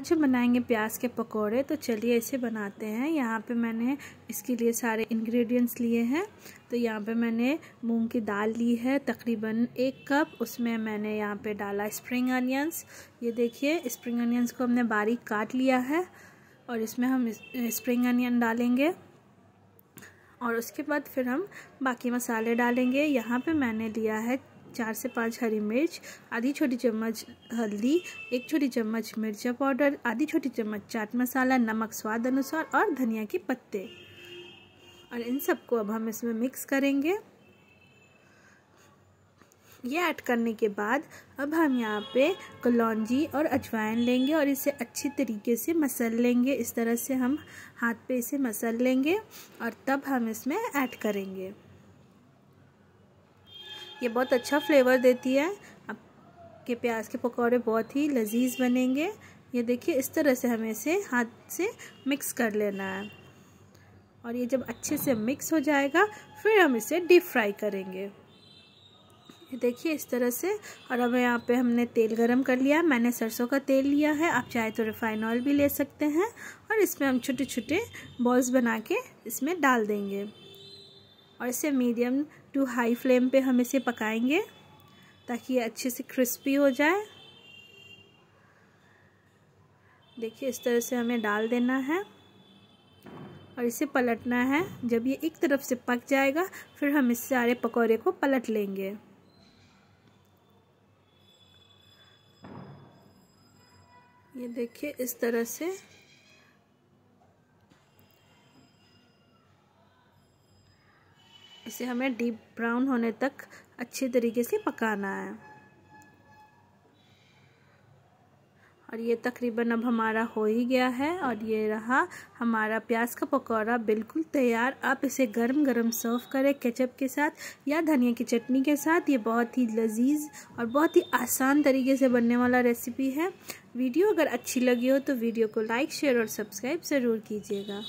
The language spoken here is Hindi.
आज हम बनाएंगे प्याज के पकोड़े तो चलिए इसे बनाते हैं यहाँ पे मैंने इसके लिए सारे इंग्रेडिएंट्स लिए हैं तो यहाँ पे मैंने मूंग की दाल ली है तकरीबन एक कप उसमें मैंने यहाँ पे डाला स्प्रिंग अनियंस ये देखिए स्प्रिंग अनियंस को हमने बारीक काट लिया है और इसमें हम स्प्रिंग अनियन डालेंगे और उसके बाद फिर हम बाकी मसाले डालेंगे यहाँ पर मैंने लिया है चार से पाँच हरी मिर्च आधी छोटी चम्मच हल्दी एक छोटी चम्मच मिर्चा पाउडर आधी छोटी चम्मच चाट मसाला नमक स्वाद अनुसार और धनिया के पत्ते और इन सबको अब हम इसमें मिक्स करेंगे ये ऐड करने के बाद अब हम यहाँ पे कलौजी और अजवाइन लेंगे और इसे अच्छी तरीके से मसल लेंगे इस तरह से हम हाथ पे इसे मसल लेंगे और तब हम इसमें ऐड करेंगे ये बहुत अच्छा फ्लेवर देती है आपके प्याज के पकौड़े बहुत ही लजीज बनेंगे ये देखिए इस तरह से हमें इसे हाथ से मिक्स कर लेना है और ये जब अच्छे से मिक्स हो जाएगा फिर हम इसे डीप फ्राई करेंगे देखिए इस तरह से और अब यहाँ पे हमने तेल गरम कर लिया मैंने सरसों का तेल लिया है आप चाहे तो रिफाइन ऑयल भी ले सकते हैं और इसमें हम छोटे छोटे बॉल्स बना के इसमें डाल देंगे और इसे मीडियम टू हाई फ्लेम पे हम इसे पकाएंगे ताकि ये अच्छे से क्रिस्पी हो जाए देखिए इस तरह से हमें डाल देना है और इसे पलटना है जब ये एक तरफ से पक जाएगा फिर हम इस सारे पकौड़े को पलट लेंगे ये देखिए इस तरह से इसे हमें डीप ब्राउन होने तक अच्छे तरीके से पकाना है और ये तकरीबन अब हमारा हो ही गया है और ये रहा हमारा प्याज का पकौड़ा बिल्कुल तैयार आप इसे गरम गरम सर्व करें केचप के साथ या धनिया की चटनी के साथ ये बहुत ही लजीज और बहुत ही आसान तरीके से बनने वाला रेसिपी है वीडियो अगर अच्छी लगी हो तो वीडियो को लाइक शेयर और सब्सक्राइब ज़रूर कीजिएगा